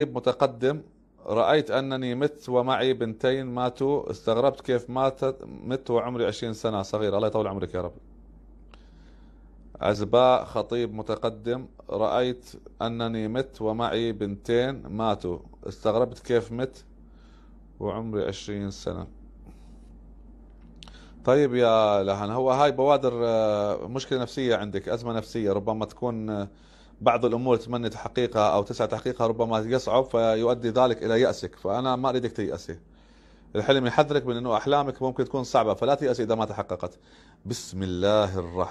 طيب متقدم رأيت أنني مت ومعي بنتين ماتوا استغربت كيف ماتت مت وعمري 20 سنة صغير الله يطول عمرك يا رب عزباء خطيب متقدم رأيت أنني مت ومعي بنتين ماتوا استغربت كيف مت وعمري 20 سنة طيب يا لهن هو هاي بوادر آه، مشكلة نفسية عندك أزمة نفسية ربما تكون آه، بعض الامور تتمنى تحقيقها او تسعى تحقيقها ربما يصعب فيؤدي ذلك الى ياسك فانا ما اريدك تياسي الحلم يحذرك من انه احلامك ممكن تكون صعبه فلا تياسي اذا ما تحققت بسم الله الرحمن